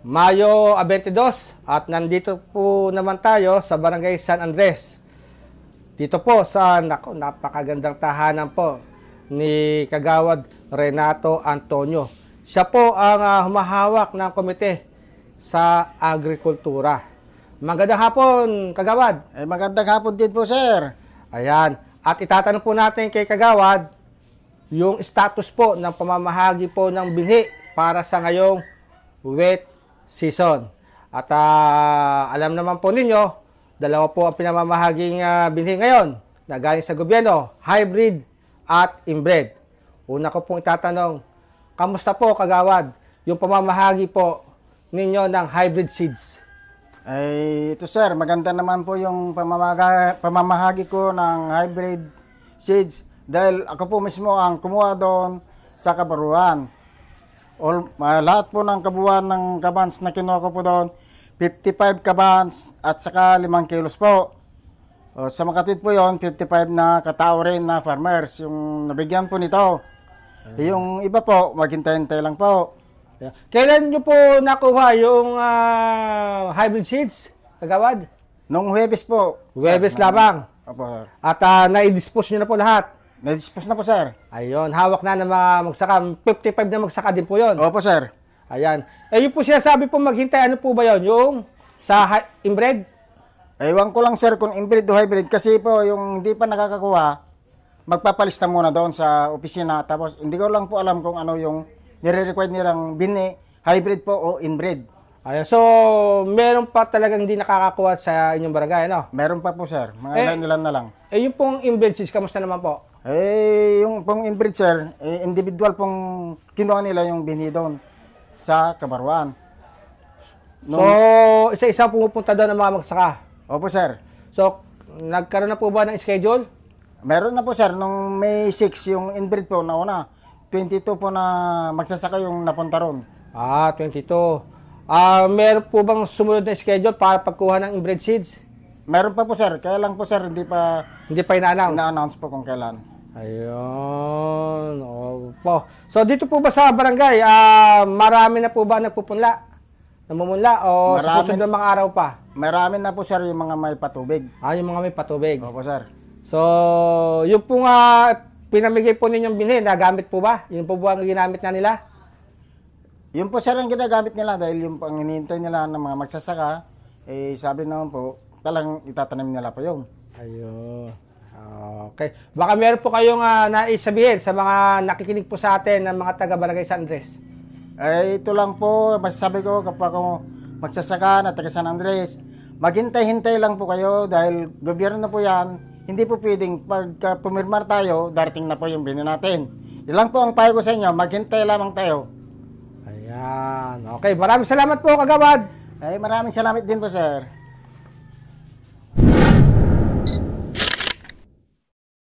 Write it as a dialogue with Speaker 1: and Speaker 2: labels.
Speaker 1: Mayo 22 at nandito po naman tayo sa Barangay San Andres. Dito po sa nako, napakagandang tahanan po ni Kagawad Renato Antonio. Siya po ang uh, humahawak ng komite sa agrikultura. Magandang hapon, Kagawad. Eh, magandang hapon din po, sir. Ayan. At itatanong po natin kay Kagawad yung status po ng pamamahagi po ng binhi para sa ngayong wet season. At uh, alam naman po ninyo, dalawa po ang pinamamahaging uh, binhi ngayon na galing sa gobyerno, hybrid at inbred. Una ko pong itatanong, kamusta po kagawad yung pamamahagi po ninyo ng hybrid seeds? Ay, ito sir, maganda naman po yung pamamahagi ko ng hybrid seeds dahil ako po mismo ang kumuha doon sa kabaruan all, uh, lahat po ng kabuuan ng kabans na kinuha ko po doon, 55 kabans at saka 5 kilos po. O, sa makatwid po yon 55 na katao rin na farmers yung nabigyan po nito. Ayun. Yung iba po, maghintay-hintay lang po. Kailan nyo po nakuha yung uh, hybrid seeds, Tagawad? Nung Huwebes po. Huwebes lamang? Opo. At uh, ah, na-dispose nyo na po lahat? Na-dispose na po, sir. Ayun, hawak na ng mga magsaka. 55 na magsaka din po yon. Opo, sir. Ayan. Eh, yun po sinasabi po maghintay, ano po ba yon Yung sa inbred? Ewan ko lang, sir, kung inbred o hybrid. Kasi po, yung hindi pa nakakakuha, magpapalista muna doon sa opisina. Tapos, hindi ko lang po alam kung ano yung nire-require nilang bini, hybrid po o inbred. Ayan. So, meron pa talagang hindi nakakakuha sa inyong barangay, no? Meron pa po, sir. Mga eh, ilan-ilan na lang. Eh, yung pong inbred sis, kamusta naman po? Eh, yung pong inbreed sir, eh, individual pong kinuha nila yung binidon sa kabaruan. Nung, So, isa-isa pumupunta doon ang mga magsaka. opo sir. So, nagkaroon na po ba ng schedule? Meron na po sir, nung May 6 yung inbreed po na una, 22 po na magsasaka yung napunta ron. Ah, 22. Ah, meron po bang sumunod na schedule para pagkuha ng inbred seeds? Meron pa po sir, kaya lang po sir, hindi pa Hindi pa ina-announce. na-announce po kung kailan. Ayun. Opo. So dito po ba sa barangay, ah marami na po ba nagpupunla? Namumunla o Marami. susunod na mga araw pa? Marami na po sir yung mga may patubig. Ah, yung mga may patubig. Opo sir. So, yung po nga pinamigay po ninyong binhi, nagamit po ba? Yung po ba ang ginamit na nila? Yung po sir ang ginagamit nila dahil yung ang hinihintay nila ng mga magsasaka, eh sabi naman po, talang itatanim nila pa yun. Ayun. Okay. Baka meron po kayong uh, nais sabihin sa mga nakikinig po sa atin ng mga taga Barangay San Andres. Ay, eh, ito lang po, masasabi ko kapag ako magsasaka na taga San Andres, maghintay-hintay lang po kayo dahil gobyerno po yan, hindi po pwedeng pag pumirma tayo, darating na po yung bini natin. Ilang po ang payo ko sa inyo, maghintay lamang tayo. Ayan. Okay, maraming salamat po, kagawad. Ay, eh, maraming salamat din po, sir.